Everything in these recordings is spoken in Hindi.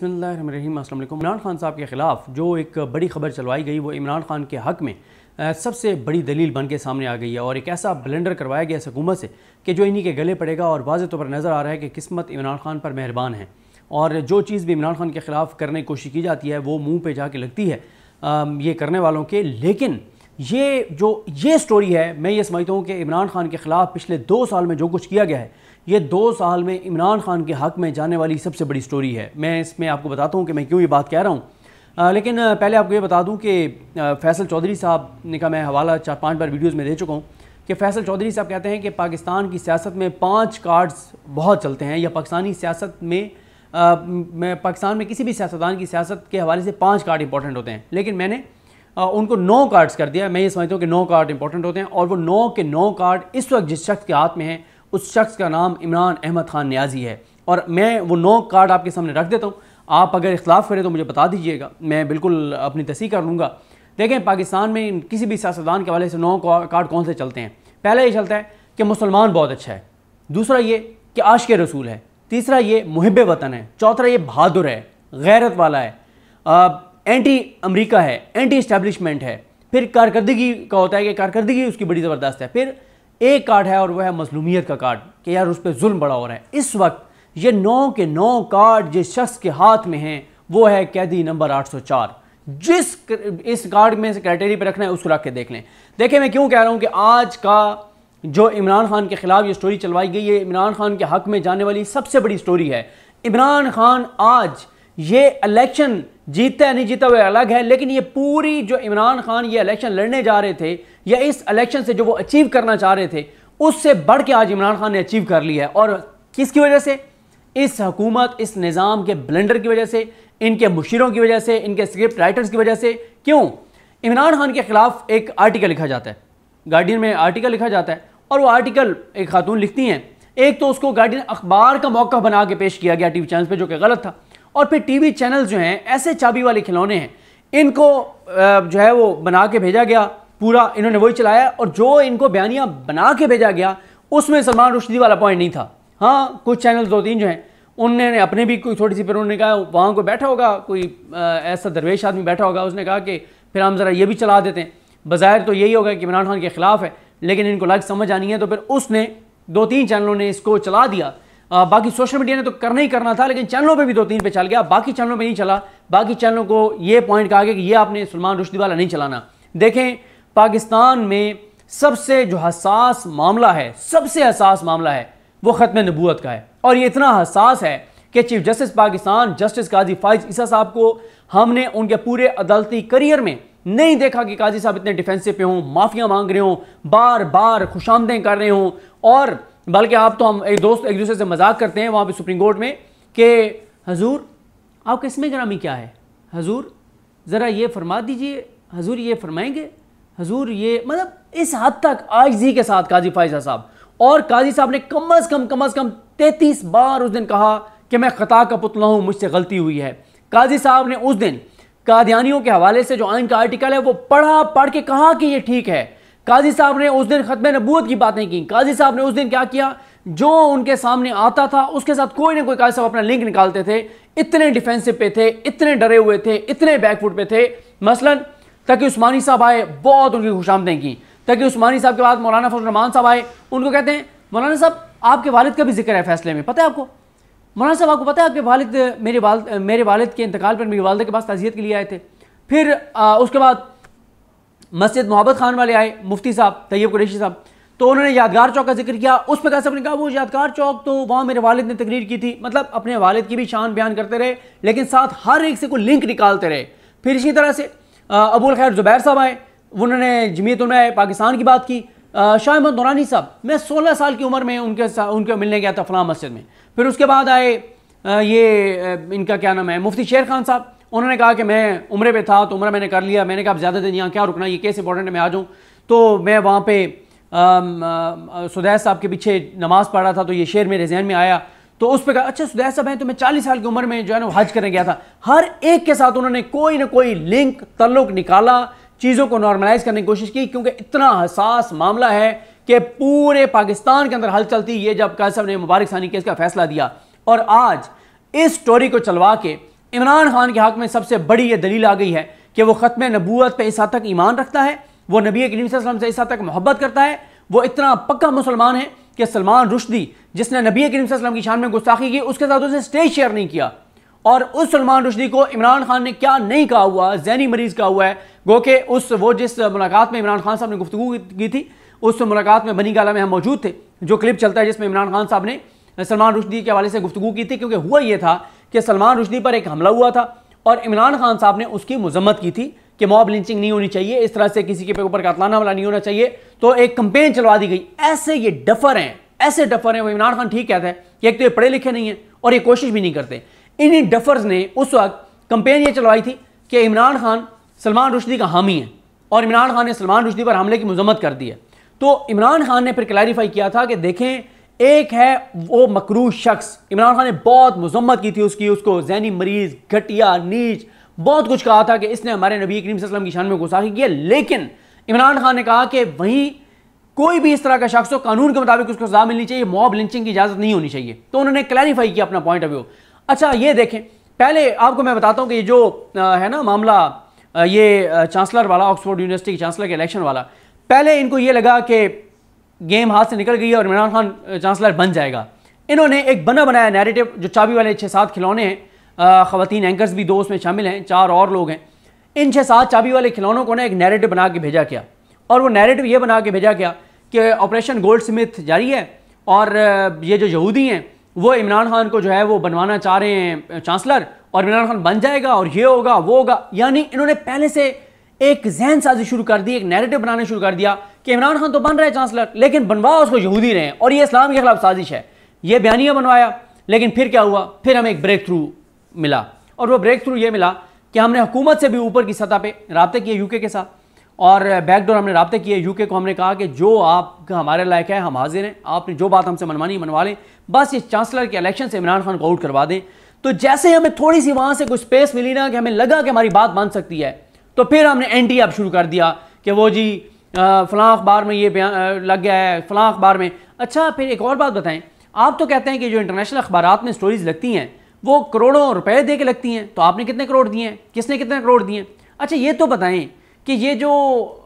बसमीम असल इमरान खान साहब के ख़िलाफ़ जो एक बड़ी खबर चलवाई गई वो इमरान खान के हक़ में सबसे बड़ी दलील बन के सामने आ गई है और एक ऐसा ब्लेंडर करवाया गया इस हुकूमत से कि जो इन्हीं के गले पड़ेगा और वाज तौर पर नज़र आ रहा है कि किस्मत इमरान खान पर मेहरबान है और जो चीज़ भी इमरान खान के ख़िलाफ़ करने की कोशिश की जाती है वो मुँह पर जाके लगती है ये करने वालों के लेकिन ये जो ये स्टोरी है मैं ये समझता हूँ कि इमरान खान के ख़िलाफ़ पिछले दो साल में जो कुछ किया गया है ये दो साल में इमरान खान के हक़ में जाने वाली सबसे बड़ी स्टोरी है मैं इसमें आपको बताता हूँ कि मैं क्यों ये बात कह रहा हूँ लेकिन पहले आपको ये बता दूँ कि फैसल चौधरी साहब ने कहा मैं हवाला चार पाँच बार वीडियोज़ में दे चुका हूँ कि फैसल चौधरी साहब कहते हैं कि पाकिस्तान की सियासत में पाँच कार्ड्स बहुत चलते हैं या पाकिस्तानी सियासत में मैं पाकिस्तान में किसी भी सियासतदान की सियासत के हवाले से पाँच कार्ड इंपॉर्टेंट होते हैं लेकिन मैंने आ, उनको नौ कार्ड्स कर दिया मैं ये समझता हूँ कि नौ कार्ड इंपॉर्टेंट होते हैं और वो नौ के नौ कार्ड इस वक्त जिस शख्स के हाथ में हैं उस शख्स का नाम इमरान अहमद ख़ान न्याजी है और मैं वो नौ कार्ड आपके सामने रख देता हूँ आप अगर इख्लाफ करें तो मुझे बता दीजिएगा मैं बिल्कुल अपनी तसी कर लूँगा देखें पाकिस्तान में किसी भी सियासतदान के हवाले से नौ कार्ड कौन से चलते हैं पहला ये चलता है कि मुसलमान बहुत अच्छा है दूसरा ये कि आश के रसूल है तीसरा ये मुहब वतन है चौथा ये बहादुर है गैरत वाला है आ, एंटी अमरीका है एंटी इस्टेबलिशमेंट है फिर कारकर्दगी का होता है कि कारकर्दगी उसकी बड़ी ज़बरदस्त है फिर एक कार्ड है और वह है मजलूमियत का कार्ड कि यार उस पर जुल्म बड़ा हो रहा है इस वक्त ये नौ के नौ कार्ड जिस शख्स के हाथ में हैं वो है कैदी नंबर 804 जिस इस कार्ड में से क्राइटेरिया पर रखना है उसको रख के देख लें देखें मैं क्यों कह रहा हूँ कि आज का जो इमरान खान के ख़िलाफ़ ये स्टोरी चलवाई गई है इमरान खान के हक में जाने वाली सबसे बड़ी स्टोरी है इमरान खान आज ये इलेक्शन जीतता है नहीं जीता हुआ अलग है लेकिन ये पूरी जो इमरान खान ये इलेक्शन लड़ने जा रहे थे या इस इलेक्शन से जो वो अचीव करना चाह रहे थे उससे बढ़ के आज इमरान खान ने अचीव कर लिया है और किसकी वजह से इस हकूमत इस निज़ाम के ब्लेंडर की वजह से इनके मुशीरों की वजह से इनके स्क्रिप्ट राइटर्स की वजह से क्यों इमरान खान के ख़िलाफ़ एक आर्टिकल लिखा जाता है गार्डियन में आर्टिकल लिखा जाता है और वो आर्टिकल एक खातून लिखती हैं एक तो उसको गार्डियन अखबार का मौका बना के पेश किया गया टीवी चैनल पर जो कि गलत था और फिर टीवी चैनल जो हैं ऐसे चाबी वाले खिलौने हैं इनको जो है वो बना के भेजा गया पूरा इन्होंने वही चलाया और जो इनको बयानिया बना के भेजा गया उसमें सलमान रुशदी वाला पॉइंट नहीं था हाँ कुछ चैनल दो तीन जो हैं उनने अपने भी कोई थोड़ी सी फिर उन्होंने कहा वहाँ कोई बैठा होगा कोई ऐसा दरवेश आदमी बैठा होगा उसने कहा कि फिर हम ज़रा ये भी चला देते हैं बाहर तो यही होगा कि इमरान खान के ख़िलाफ़ है लेकिन इनको लाइक समझ आनी है तो फिर उसने दो तीन चैनलों ने इसको चला दिया आ, बाकी सोशल मीडिया ने तो करना ही करना था लेकिन चैनलों पे भी दो तीन पे चल गया बाकी चैनलों पे नहीं चला बाकी चैनलों को ये पॉइंट कहा गया कि ये आपने सलमान रुश्दी वाला नहीं चलाना देखें पाकिस्तान में सबसे जो हसास मामला है सबसे हसास मामला है वो ख़त्म नबूत का है और ये इतना हसास है कि chief justice Pakistan justice Qazi Faez Isa साहब को हमने उनके पूरे अदालती करियर में नहीं देखा कि काजी साहब इतने डिफेंसिव पे हों माफ़िया मांग रहे हों बार बार खुशामदें कर रहे हों और बल्कि आप तो हम एक दोस्त एक दूसरे से मजाक करते हैं वहाँ पर सुप्रीम कोर्ट में कि हजूर आपका इसमें ग्रामी क्या है हजूर ज़रा ये फरमा दीजिए हजूर ये फरमाएंगे हजूर ये मतलब इस हद तक आज जी के साथ काजी फायजा साहब और काजी साहब ने कम अज़ कम कम अज़ कम तैंतीस बार उस दिन कहा कि मैं ख़ता का पुतला हूँ मुझसे गलती हुई है काजी साहब ने उस दिन कादियानियों के हवाले से जो आइन का आर्टिकल है वो पढ़ा पढ़ के कहा कि ये ठीक है काजी साहब ने उस दिन खत्म नबूत की बातें की काजी साहब ने उस दिन क्या किया जो उनके सामने आता था उसके साथ कोई ना कोई काजी साहब अपना लिंक निकालते थे इतने डिफेंसिव पे थे इतने डरे हुए थे इतने बैकफुट पे थे मसलन तकी उस्मानी साहब आए बहुत उनकी खुशामदें की तकी उस्मानी साहब के बाद मौलाना फजलरहमान साहब आए उनको कहते हैं मौलाना साहब आपके वालिद का भी जिक्र है फैसले में पता है आपको मौलाना साहब आपको पता है आपके वालिद मेरे वाल मेरे वालिद के इंतकाल पर मेरे वालदे के पास तजियत के लिए आए थे फिर उसके बाद मस्जिद मोहब्बत खान वाले आए मुफ्ती साहब तैयब कुरेशी साहब तो उन्होंने यादगार चौक का जिक्र किया उस पर कैसे अपने कहा वो यादगार चौक तो वहाँ मेरे वालिद ने तकरीर की थी मतलब अपने वालिद की भी शान बयान करते रहे लेकिन साथ हर एक से कोई लिंक निकालते रहे फिर इसी तरह से अबुल खैर जुबैर साहब आए उन्होंने जमीत उन्होंने पाकिस्तान की बात की शाह अहमद नौरानी साहब मैं सोलह साल की उम्र में उनके उनके मिलने गया था फलाम मस्जिद में फिर उसके बाद आए ये इनका क्या नाम है मुफ्ती शेर खान साहब उन्होंने कहा कि मैं उम्र पे था तो उम्र मैंने कर लिया मैंने कहा ज़्यादा दिन यहाँ क्या रुकना ये केस इंपॉर्टेंट है मैं आ जाऊँ तो मैं वहाँ पर सुदैस साहब के पीछे नमाज़ पढ़ रहा था तो ये शेर मेरे जहन में आया तो उस पर कहा अच्छा सुदैस साहब हैं तो मैं चालीस साल की उम्र में जो है ना हज करने गया था हर एक के साथ उन्होंने कोई ना कोई लिंक तल्लुक निकाला चीज़ों को नॉर्मलाइज करने की कोशिश की क्योंकि इतना हसास मामला है कि पूरे पाकिस्तान के अंदर हल चलती ये जब काज साहब ने मुबारक सानी केस का फैसला दिया और आज इस स्टोरी को चलवा के इमरान खान के हक में सबसे बड़ी यह दलील आ गई है कि वह ख़त्म नबूत पर इस हद तक ईमान रखता है वो नबी करीम से इस हद तक मोहब्बत करता है वह इतना पक्का मुसलमान है कि सलमान रुशदी जिसने नबी करीम की शान में गुस्ताखी की उसके साथ उसने स्टेज शेयर नहीं किया और उस सलमान रुशदी को इमरान खान ने क्या नहीं कहा हुआ जैनी मरीज कहा हुआ है गो के उस वो जिस मुलाकात में इमरान खान साहब ने गुफ्तु की थी उस मुलाकात में बनी गाला में हम मौजूद थे जो क्लिप चलता है जिसमें इमरान खान साहब ने सलमान रुशदी के हवाले से गुफ्तु की थी क्योंकि हुआ यह था कि सलमान रुशदी पर एक हमला हुआ था और इमरान खान साहब ने उसकी मजम्मत की थी कि मॉब लिंचिंग नहीं होनी चाहिए इस तरह से किसी के ऊपर कातलाना हमला नहीं होना चाहिए तो एक कंपेन चलवा दी गई ऐसे ये डफर हैं ऐसे डफर हैं वो इमरान खान ठीक कहता है कि एक तो ये पढ़े लिखे नहीं हैं और ये कोशिश भी नहीं करते इन्हीं डफर्स ने उस वक्त कंपेन ये चलवाई थी कि इमरान खान सलमान रुशदी का हामी है और इमरान खान ने सलमान रुशदी पर हमले की मजम्मत कर दी है तो इमरान खान ने फिर क्लैरिफाई किया था कि देखें एक है वो मकरू शख्स इमरान खान ने बहुत मजम्मत की थी उसकी उसको जहनी मरीज घटिया नीच बहुत कुछ कहा था कि इसने हमारे नबी करीम की शान में गुस्साखी किया लेकिन इमरान खान ने कहा कि वहीं कोई भी इस तरह का शख्स हो कानून के मुताबिक उसको सजा मिलनी चाहिए मॉब लिंचिंग की इजाज़त नहीं होनी चाहिए तो उन्होंने क्लैरिफाई किया अपना पॉइंट ऑफ व्यू अच्छा ये देखें पहले आपको मैं बताता हूँ कि जो है ना मामला ये चांसलर वाला ऑक्सफोर्ड यूनिवर्सिटी के चांसलर के इलेक्शन वाला पहले इनको ये लगा कि गेम हाथ से निकल गई है और इमरान खान चांसलर बन जाएगा इन्होंने एक बना बनाया नैरेटिव जो चाबी वाले छः सात खिलौने हैं ख़वान एंकर्स भी दो उसमें शामिल हैं चार और लोग हैं इन छः सात चाबी वाले खिलौनों को ना एक नैरेटिव बना के भेजा गया और वो नैरेटिव ये बना के भेजा गया कि ऑपरेशन गोल्ड स्मिथ जारी है और ये जो यहूदी हैं वो इमरान खान को जो है वो बनवाना चाह रहे हैं चांसलर और इमरान खान बन जाएगा और ये होगा वो होगा यानी इन्होंने पहले से एक जहन साजी शुरू कर दी एक नैरेटिव बनाना शुरू कर दिया कि इमरान खान तो बन रहे चांसलर लेकिन बनवा उसको यहूदी ने और ये इस्लाम के खिलाफ साजिश है ये बयानिया बनवाया लेकिन फिर क्या हुआ फिर हमें एक ब्रेक थ्रू मिला और वो ब्रेक थ्रू ये मिला कि हमने हुकूमत से भी ऊपर की सतह पे रबते किए यूके के साथ और बैकडोर हमने रबते किए यूके को हमने कहा कि जो आप हमारे लायक है हम हाजिर हैं आपने जो बात हमसे मनवानी मनवा लें बस इस चांसलर के इलेक्शन से इमरान खान को आउट करवा दें तो जैसे हमें थोड़ी सी वहाँ से कुछ स्पेस मिली ना कि हमें लगा कि हमारी बात बन सकती है तो फिर हमने एन टी अब शुरू कर दिया कि वो जी फ़लाँ अखबार में ये लग गया है फ़लाँ अखबार में अच्छा फिर एक और बात बताएं आप तो कहते हैं कि जो इंटरनेशनल अखबार में स्टोरीज़ लगती हैं वो करोड़ों रुपए दे के लगती हैं तो आपने कितने करोड़ दिए हैं किसने कितने करोड़ दिए हैं अच्छा ये तो बताएं कि ये जो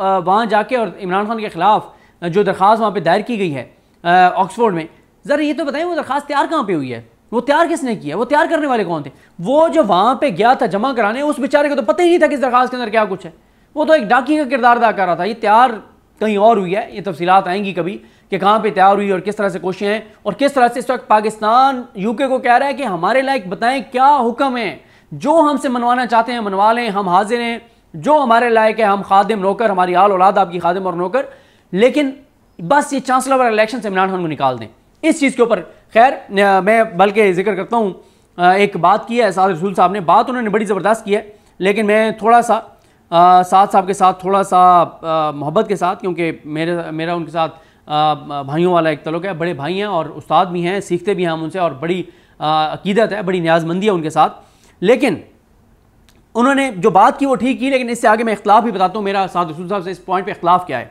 वहाँ जाके और इमरान खान के ख़िलाफ़ जो दरख्वास्त वहाँ पर दायर की गई है ऑक्सफोर्ड में ज़रा ये तो बताएं वो दरख्वास्त तैयार कहाँ पर हुई है वो तैयार किसने किया वो तैयार करने वाले कौन थे वो जो वहाँ पर गया था जमा कराने उस बेचारे को तो पता ही नहीं था कि इस दरख्वास्त के अंदर क्या कुछ है वो तो एक डाकी का किरदार अदा कर रहा था ये तैयार कहीं और हुई है ये तफसीत आएंगी कभी कि कहाँ पे तैयार हुई और किस तरह से कोशिशें हैं और किस तरह से इस वक्त पाकिस्तान यूके को कह रहा है कि हमारे लायक बताएं क्या हुक्म है जो हमसे मनवाना चाहते हैं मनवा लें हम हाजिर हैं जो हमारे लायक है हम खादिम नौकर हमारी आल औलाद आपकी खादिम और नौकर लेकिन बस ये चांसलर और इलेक्शन से इमरान खान को निकाल दें इस चीज़ के ऊपर खैर मैं बल्कि जिक्र करता हूँ एक बात की है साद रसूल साहब ने बात उन्होंने बड़ी ज़बरदस्त की है लेकिन मैं थोड़ा सा आ, साथ साहब के साथ थोड़ा सा मोहब्बत के साथ क्योंकि मेरे मेरा उनके साथ आ, भाइयों वाला एक तलुक है बड़े भाई हैं और उस्ताद भी हैं सीखते भी हैं हम उनसे और बड़ी अकीदत है बड़ी न्याजमंदी है उनके साथ लेकिन उन्होंने जो बात की वो ठीक की लेकिन इससे आगे मैं इख्लाफ भी बताता हूँ मेरा साद रसूल साहब से इस पॉइंट पर इख्लाफ क्या है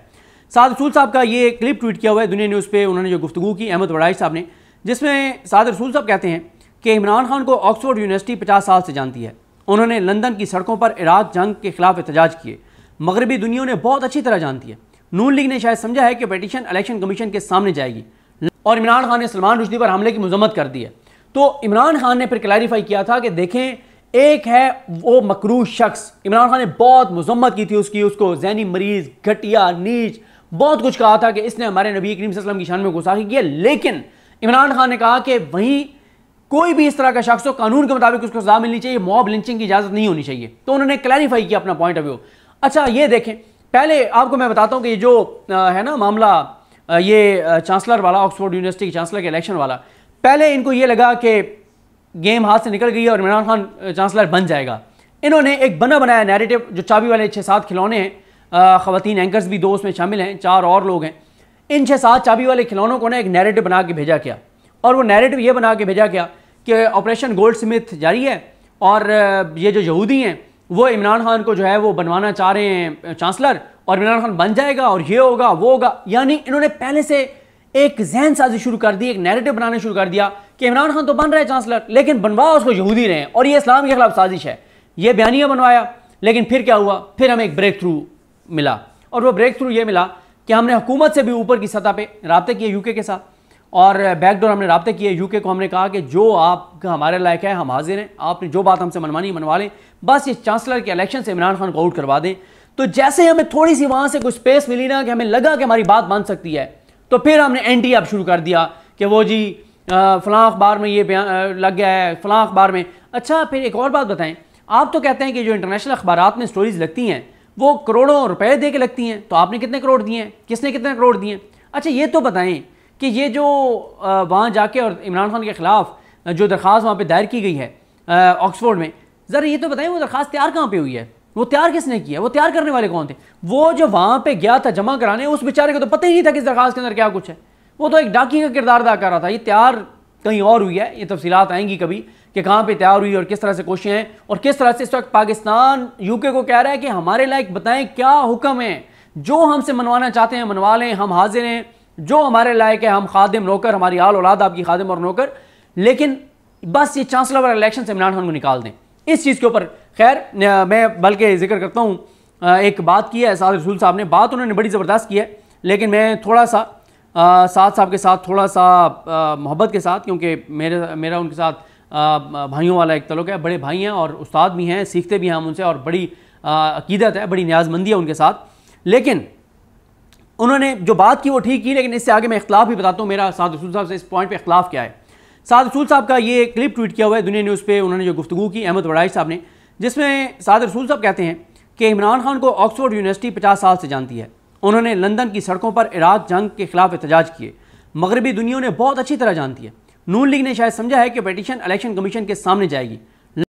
साद रसूल साहब का ये क्लिप ट्वीट किया हुआ है दुनिया न्यूज़ पर उन्होंने जो गुफ्तु की अहमद वड़ाई साहब ने जिसमें साद रसूल साहब कहते हैं कि इमरान खान को ऑक्सफोर्ड यूनिवर्सिटी पचास साल से जानती है उन्होंने लंदन की सड़कों पर इराक जंग के खिलाफ एहतजाज किए मगरबी दुनिया ने बहुत अच्छी तरह जानती है नून लीग ने शायद समझा है कि पटिशन इलेक्शन कमीशन के सामने जाएगी और इमरान खान ने सलमान रुशदी पर हमले की मजम्मत कर दी है तो इमरान खान ने फिर क्लैरिफाई किया था कि देखें एक है वो मकरू शख्स इमरान खान ने बहुत मजम्मत की थी उसकी उसको जहनी मरीज घटिया नीच बहुत कुछ कहा था कि इसने हमारे नबी करीम की शान में गुस्साखी की है लेकिन इमरान खान ने कहा कि वहीं कोई भी इस तरह का शख्स हो कानून के मुताबिक उसको सजा मिलनी चाहिए मॉब लिंचिंग की इजाजत नहीं होनी चाहिए तो उन्होंने क्लैरिफाई किया अपना पॉइंट ऑफ व्यू अच्छा ये देखें पहले आपको मैं बताता हूँ कि जो है ना मामला ये चांसलर वाला ऑक्सफोर्ड यूनिवर्सिटी के चांसलर के इलेक्शन वाला पहले इनको ये लगा कि गेम हाथ से निकल गई और इमरान खान चांसलर बन जाएगा इन्होंने एक बना बनाया नैरेटिव जो चाबी वाले छः सात खिलौने हैं ख़ातन एंकर्स भी दो उसमें शामिल हैं चार और लोग हैं इन छः सात चाबी वाले खिलौनों को ना एक नैरेटिव बना के भेजा गया और वो नैरेटिव ये बना के भेजा गया कि ऑपरेशन गोल्ड स्मिथ जारी है और ये जो यहूदी हैं वो इमरान खान को जो है वो बनवाना चाह रहे हैं चांसलर और इमरान खान बन जाएगा और ये होगा वो होगा यानी इन्होंने पहले से एक जहन साजी शुरू कर दी एक नैरेटिव बनाना शुरू कर दिया कि इमरान खान तो बन रहे चांसलर लेकिन बनवा उसको यहूदी रहे और ये इस्लाम के खिलाफ साजिश है ये बयानिया बनवाया लेकिन फिर क्या हुआ फिर हमें एक ब्रेक थ्रू मिला और वह ब्रेक थ्रू ये मिला कि हमने हुकूमत से भी ऊपर की सतह पर रबते किए यूके के साथ और बैकडोर हमने रबते किए यूके को हमने कहा कि जो आप हमारे लायक है हम हाजिर हैं आपने जो बात हमसे मनमानी मनवा लें बस ये चांसलर के इलेक्शन से इमरान खान को आउट करवा दें तो जैसे हमें थोड़ी सी वहाँ से कुछ स्पेस मिली ना कि हमें लगा कि हमारी बात बन सकती है तो फिर हमने एन अब शुरू कर दिया कि वो जी फ़लाँ अखबार में ये बयान लग गया है फ़लाँ अखबार में अच्छा फिर एक और बात बताएं आप तो कहते हैं कि जो इंटरनेशनल अखबार में स्टोरीज लगती हैं वो करोड़ों रुपए दे के लगती हैं तो आपने कितने करोड़ दिए हैं किसने कितने करोड़ दिए अच्छा ये तो बताएं कि ये जो वहाँ जाके और इमरान खान के ख़िलाफ़ जो दरख्वास्त वहाँ पर दायर की गई है ऑक्सफोर्ड में ज़रा ये तो बताएं वो दरख्वास्त तैयार कहाँ पर हुई है वो तैयार किसने किया वो तैयार करने वाले कौन थे वो जो वहाँ पर गया था जमा कराने उस बेचारे को तो पता ही नहीं था कि इस दरखास्त के अंदर क्या कुछ है वो तो एक डाकी का किरदार अदा कर रहा था ये तैयार कहीं और हुई है ये तफसीलात आएंगी कभी कि कहाँ पे तैयार हुई और किस तरह से कोशिशें हैं और किस तरह से इस वक्त पाकिस्तान यूके को कह रहा है कि हमारे लायक बताएं क्या हुक्म है जो हमसे मनवाना चाहते हैं मनवा लें हम हाजिर हैं जो हमारे लायक है हम खादिम नौकर हमारी आल औलाद आपकी खादिम और नौकर लेकिन बस ये चांसलर और इलेक्शन से इमरान खान को निकाल दें इस चीज़ के ऊपर खैर मैं बल्कि जिक्र करता हूँ एक बात की है साद रसूल साहब ने बात उन्होंने बड़ी ज़बरदस्त की है लेकिन मैं थोड़ा सा साद साहब के साथ थोड़ा सा मोहब्बत के साथ क्योंकि मेरे मेरा उनके साथ भाइयों वाला एक तलुक है बड़े भाई हैं और उस्ताद भी हैं सीखते भी हैं हम उनसे और बड़ी अकीदत है बड़ी न्याजमंदी है उनके साथ लेकिन उन्होंने जो बात की वो ठीक की लेकिन इससे आगे मैं इख्लाफ भी बताता हूँ मेरा साद रसूल साहब से इस पॉइंट पर इख्लाफ क्या है साद रसूल साहब का ये क्लिप ट्वीट किया हुआ है दुनिया न्यूज़ पर उन्होंने जो गुफ्तु की अहमद वड़ाई साहब ने जिसमें साद रसूल साहब कहते हैं कि इमरान खान को ऑक्सफोर्ड यूनिवर्सिटी पचास साल से जानती है उन्होंने लंदन की सड़कों पर इराक जंग के खिलाफ एहतजाज किए मगरबी दुनिया ने बहुत अच्छी तरह जानती है नून लीग ने शायद समझा है कि पटिशन इलेक्शन कमीशन के सामने जाएगी